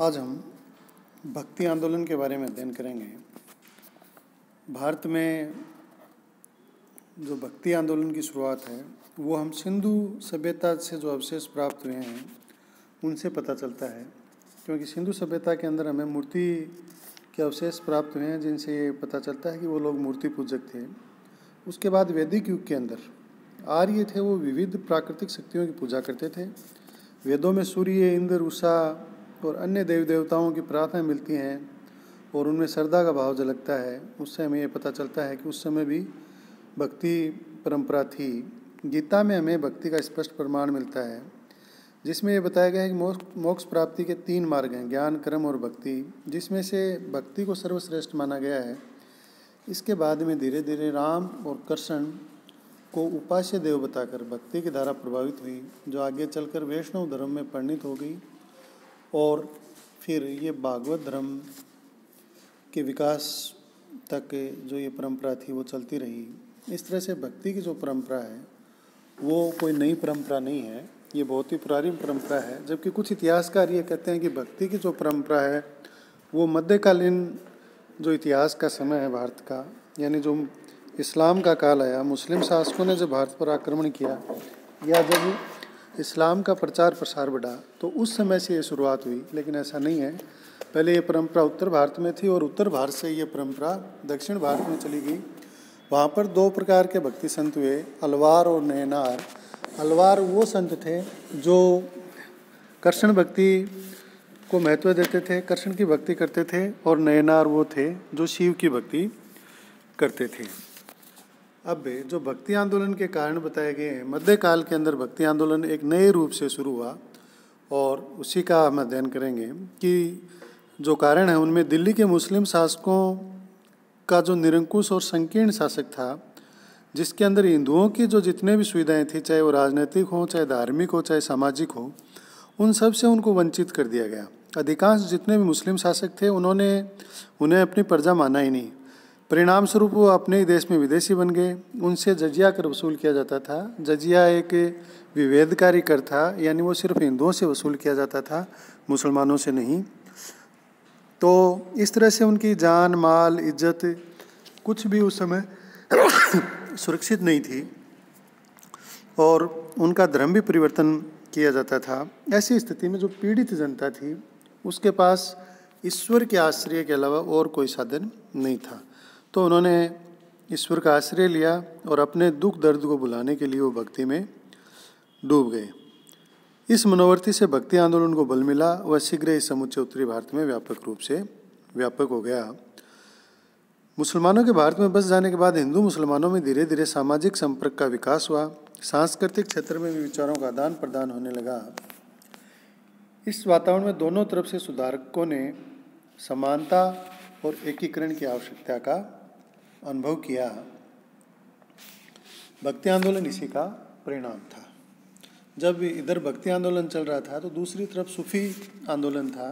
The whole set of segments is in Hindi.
आज हम भक्ति आंदोलन के बारे में अध्ययन करेंगे भारत में जो भक्ति आंदोलन की शुरुआत है वो हम सिंधु सभ्यता से जो अवशेष प्राप्त हुए हैं उनसे पता चलता है क्योंकि सिंधु सभ्यता के अंदर हमें मूर्ति के अवशेष प्राप्त हुए हैं जिनसे ये पता चलता है कि वो लोग मूर्ति पूजक थे उसके बाद वैदिक युग के अंदर आर्य थे वो विविध प्राकृतिक शक्तियों की पूजा करते थे वेदों में सूर्य इंद्र उषा और अन्य देवी देवताओं की प्रार्थनाएं मिलती हैं और उनमें श्रद्धा का भाव झलकता है उससे हमें यह पता चलता है कि उस समय भी भक्ति परंपरा थी गीता में हमें भक्ति का स्पष्ट प्रमाण मिलता है जिसमें यह बताया गया है कि मोक्ष मोक्ष प्राप्ति के तीन मार्ग हैं ज्ञान कर्म और भक्ति जिसमें से भक्ति को सर्वश्रेष्ठ माना गया है इसके बाद में धीरे धीरे राम और कृष्ण को उपास्य देव बताकर भक्ति की धारा प्रभावित हुई जो आगे चलकर वैष्णव धर्म में परिणित हो गई और फिर ये भागवत धर्म के विकास तक जो ये परंपरा थी वो चलती रही इस तरह से भक्ति की जो परंपरा है वो कोई नई परंपरा नहीं है ये बहुत ही पुरानी परंपरा है जबकि कुछ इतिहासकार ये कहते हैं कि भक्ति की जो परंपरा है वो मध्यकालीन जो इतिहास का समय है भारत का यानी जो इस्लाम का काल आया मुस्लिम शासकों ने जब भारत पर आक्रमण किया या जब इस्लाम का प्रचार प्रसार बढ़ा तो उस समय से ये शुरुआत हुई लेकिन ऐसा नहीं है पहले ये परंपरा उत्तर भारत में थी और उत्तर भारत से ये परंपरा दक्षिण भारत में चली गई वहाँ पर दो प्रकार के भक्ति संत हुए अलवार और नैनार अलवार वो संत थे जो कृष्ण भक्ति को महत्व देते थे कृष्ण की भक्ति करते थे और नैनार वो थे जो शिव की भक्ति करते थे अब जो भक्ति आंदोलन के कारण बताए गए हैं मध्यकाल के अंदर भक्ति आंदोलन एक नए रूप से शुरू हुआ और उसी का हम अध्ययन करेंगे कि जो कारण है उनमें दिल्ली के मुस्लिम शासकों का जो निरंकुश और संकीर्ण शासक था जिसके अंदर हिंदुओं की जो जितने भी सुविधाएं थी चाहे वो राजनीतिक हों चाहे धार्मिक हो चाहे सामाजिक हो उन सब से उनको वंचित कर दिया गया अधिकांश जितने भी मुस्लिम शासक थे उन्होंने उन्हें अपनी प्रजा माना ही नहीं परिणाम स्वरूप वो अपने ही देश में विदेशी बन गए उनसे जजिया कर वसूल किया जाता था जजिया एक विभेदकारी कर था यानी वो सिर्फ हिंदुओं से वसूल किया जाता था मुसलमानों से नहीं तो इस तरह से उनकी जान माल इज्जत कुछ भी उस समय सुरक्षित नहीं थी और उनका धर्म भी परिवर्तन किया जाता था ऐसी स्थिति में जो पीड़ित जनता थी उसके पास ईश्वर के आश्रय के अलावा और कोई साधन नहीं था तो उन्होंने ईश्वर का आश्रय लिया और अपने दुख दर्द को बुलाने के लिए वो भक्ति में डूब गए इस मनोवर्ती से भक्ति आंदोलन को बल मिला वह शीघ्र ही समुचे उत्तरी भारत में व्यापक रूप से व्यापक हो गया मुसलमानों के भारत में बस जाने के बाद हिंदू मुसलमानों में धीरे धीरे सामाजिक संपर्क का विकास हुआ सांस्कृतिक क्षेत्र में भी विचारों का आदान प्रदान होने लगा इस वातावरण में दोनों तरफ से सुधारकों ने समानता और एकीकरण की आवश्यकता का अनुभव किया भक्ति आंदोलन इसी का परिणाम था जब इधर भक्ति आंदोलन चल रहा था तो दूसरी तरफ सूफी आंदोलन था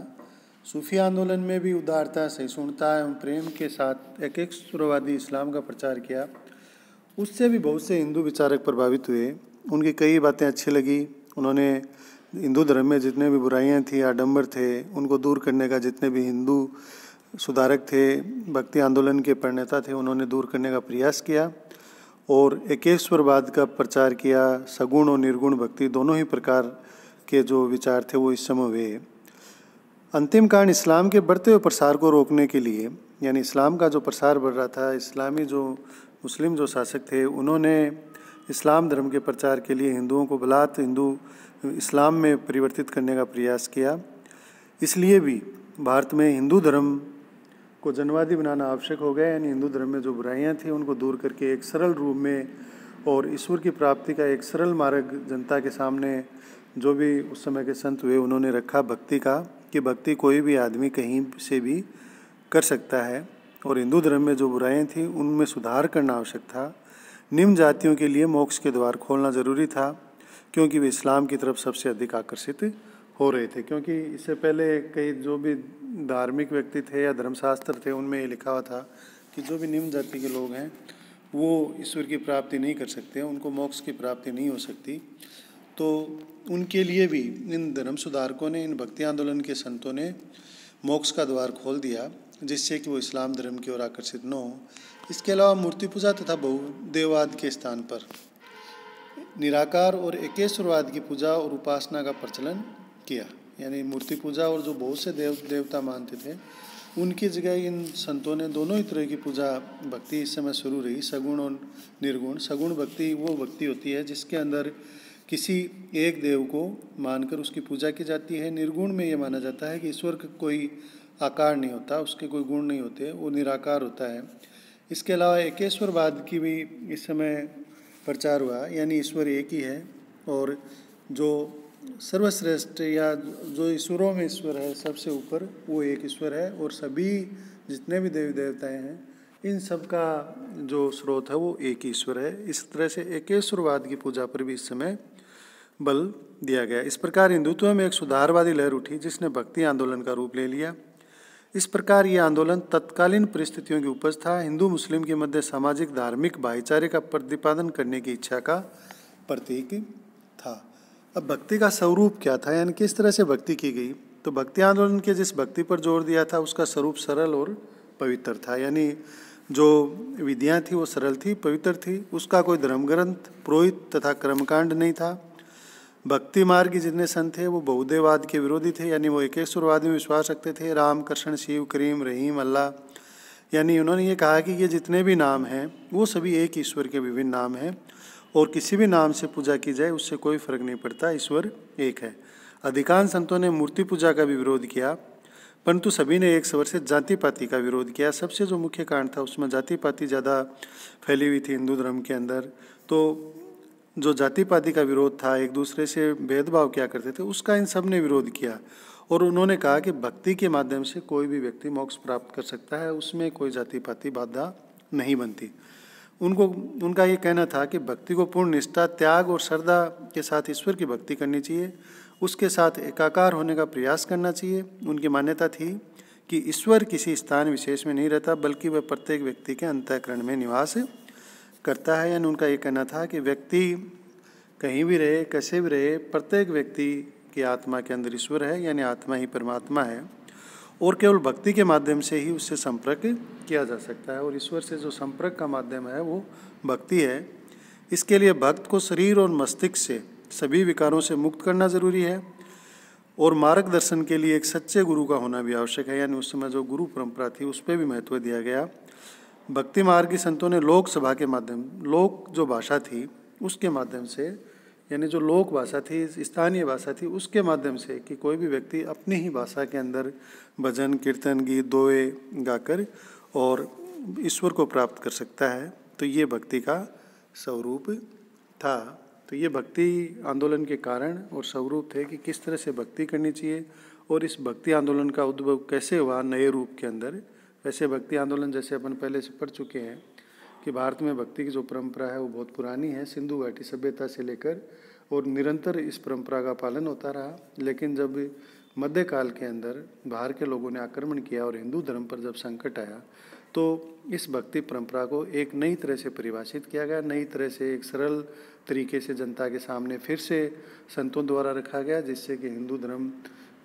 सूफी आंदोलन में भी उदारता सहिष्णुता एवं प्रेम के साथ एक एक सुरवादी इस्लाम का प्रचार किया उससे भी बहुत से हिंदू विचारक प्रभावित हुए उनकी कई बातें अच्छी लगी उन्होंने हिंदू धर्म में जितने भी बुराइयाँ थी आडम्बर थे उनको दूर करने का जितने भी हिंदू सुधारक थे भक्ति आंदोलन के प्रणेता थे उन्होंने दूर करने का प्रयास किया और एकेश्वरवाद का प्रचार किया सगुण और निर्गुण भक्ति दोनों ही प्रकार के जो विचार थे वो इस समय हुए अंतिम कारण इस्लाम के बढ़ते हुए प्रसार को रोकने के लिए यानी इस्लाम का जो प्रसार बढ़ रहा था इस्लामी जो मुस्लिम जो शासक थे उन्होंने इस्लाम धर्म के प्रचार के लिए हिंदुओं को बलात् हिंदू इस्लाम में परिवर्तित करने का प्रयास किया इसलिए भी भारत में हिंदू धर्म को जनवादी बनाना आवश्यक हो गया यानी हिंदू धर्म में जो बुराइयाँ थी उनको दूर करके एक सरल रूप में और ईश्वर की प्राप्ति का एक सरल मार्ग जनता के सामने जो भी उस समय के संत हुए उन्होंने रखा भक्ति का कि भक्ति कोई भी आदमी कहीं से भी कर सकता है और हिंदू धर्म में जो बुराइयाँ थी उनमें सुधार करना आवश्यक था निम्न जातियों के लिए मोक्ष के द्वार खोलना ज़रूरी था क्योंकि वे इस्लाम की तरफ सबसे अधिक आकर्षित हो रहे थे क्योंकि इससे पहले कई जो भी धार्मिक व्यक्ति थे या धर्मशास्त्र थे उनमें ये लिखा हुआ था कि जो भी निम्न जाति के लोग हैं वो ईश्वर की प्राप्ति नहीं कर सकते उनको मोक्ष की प्राप्ति नहीं हो सकती तो उनके लिए भी इन धर्म सुधारकों ने इन भक्ति आंदोलन के संतों ने मोक्ष का द्वार खोल दिया जिससे कि वो इस्लाम धर्म की ओर आकर्षित न हो इसके अलावा मूर्ति पूजा तथा बहुदेववाद के स्थान पर निराकार और एकेश्वरवाद की पूजा और उपासना का प्रचलन किया यानी मूर्ति पूजा और जो बहुत से देव देवता मानते थे उनकी जगह इन संतों ने दोनों ही तरह की पूजा भक्ति इस समय शुरू रही सगुण और निर्गुण सगुण भक्ति वो भक्ति होती है जिसके अंदर किसी एक देव को मानकर उसकी पूजा की जाती है निर्गुण में ये माना जाता है कि ईश्वर का कोई आकार नहीं होता उसके कोई गुण नहीं होते वो निराकार होता है इसके अलावा एकेश्वरवाद की भी इस समय प्रचार हुआ यानी ईश्वर एक ही है और जो सर्वश्रेष्ठ या जो ईश्वरों में ईश्वर है सबसे ऊपर वो एक ईश्वर है और सभी जितने भी देवी देवताएं हैं इन सब का जो स्रोत है वो एक ईश्वर है इस तरह से एकेश्वरवाद की पूजा पर भी इस समय बल दिया गया इस प्रकार हिंदुत्व में एक सुधारवादी लहर उठी जिसने भक्ति आंदोलन का रूप ले लिया इस प्रकार ये आंदोलन तत्कालीन परिस्थितियों की उपज था हिंदू मुस्लिम के मध्य सामाजिक धार्मिक भाईचारे का प्रतिपादन करने की इच्छा का प्रतीक था अब भक्ति का स्वरूप क्या था यानी किस तरह से भक्ति की गई तो भक्ति आंदोलन के जिस भक्ति पर जोर दिया था उसका स्वरूप सरल और पवित्र था यानी जो विधियाँ थी वो सरल थी पवित्र थी उसका कोई धर्मग्रंथ पुरोहित तथा कर्मकांड नहीं था भक्ति मार्ग जितने संत थे वो बहुदेववाद के विरोधी थे यानी वो एकेश्वरवाद में विश्वास रखते थे राम कृष्ण शिव करीम रहीम अल्लाह यानी उन्होंने ये कहा कि ये जितने भी नाम हैं वो सभी एक ईश्वर के विभिन्न नाम हैं और किसी भी नाम से पूजा की जाए उससे कोई फर्क नहीं पड़ता ईश्वर एक है अधिकांश संतों ने मूर्ति पूजा का भी विरोध किया परंतु सभी ने एक सवर से जाति पाति का विरोध किया सबसे जो मुख्य कारण था उसमें जाति पाति ज़्यादा फैली हुई थी हिंदू धर्म के अंदर तो जो जाति पाति का विरोध था एक दूसरे से भेदभाव क्या करते थे उसका इन सब ने विरोध किया और उन्होंने कहा कि भक्ति के माध्यम से कोई भी व्यक्ति मोक्ष प्राप्त कर सकता है उसमें कोई जाति पाति बाधा नहीं बनती उनको उनका ये कहना था कि भक्ति को पूर्ण निष्ठा त्याग और श्रद्धा के साथ ईश्वर की भक्ति करनी चाहिए उसके साथ एकाकार होने का प्रयास करना चाहिए उनकी मान्यता थी कि ईश्वर किसी स्थान विशेष में नहीं रहता बल्कि वह प्रत्येक व्यक्ति के अंतःकरण में निवास करता है यानी उनका ये कहना था कि व्यक्ति कहीं भी रहे कैसे भी रहे प्रत्येक व्यक्ति की आत्मा के अंदर ईश्वर है यानी आत्मा ही परमात्मा है और केवल भक्ति के माध्यम से ही उससे संपर्क किया जा सकता है और ईश्वर से जो संपर्क का माध्यम है वो भक्ति है इसके लिए भक्त को शरीर और मस्तिष्क से सभी विकारों से मुक्त करना जरूरी है और मार्गदर्शन के लिए एक सच्चे गुरु का होना भी आवश्यक है यानी उस समय जो गुरु परंपरा थी उस पर भी महत्व दिया गया भक्ति मार्ग की संतों ने लोक सभा के माध्यम लोक जो भाषा थी उसके माध्यम से यानी जो लोक भाषा थी स्थानीय भाषा थी उसके माध्यम से कि कोई भी व्यक्ति अपनी ही भाषा के अंदर भजन कीर्तन गीत दोए गाकर और ईश्वर को प्राप्त कर सकता है तो ये भक्ति का स्वरूप था तो ये भक्ति आंदोलन के कारण और स्वरूप थे कि किस तरह से भक्ति करनी चाहिए और इस भक्ति आंदोलन का उद्भव कैसे हुआ नए रूप के अंदर वैसे भक्ति आंदोलन जैसे अपन पहले से पढ़ चुके हैं कि भारत में भक्ति की जो परंपरा है वो बहुत पुरानी है सिंधु घाटी सभ्यता से लेकर और निरंतर इस परंपरा का पालन होता रहा लेकिन जब मध्यकाल के अंदर बाहर के लोगों ने आक्रमण किया और हिंदू धर्म पर जब संकट आया तो इस भक्ति परंपरा को एक नई तरह से परिभाषित किया गया नई तरह से एक सरल तरीके से जनता के सामने फिर से संतों द्वारा रखा गया जिससे कि हिंदू धर्म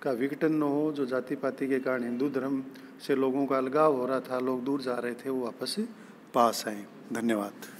का विघटन न हो जो जाति पाति के कारण हिंदू धर्म से लोगों का अलगाव हो रहा था लोग दूर जा रहे थे वो वापस पास आए धन्यवाद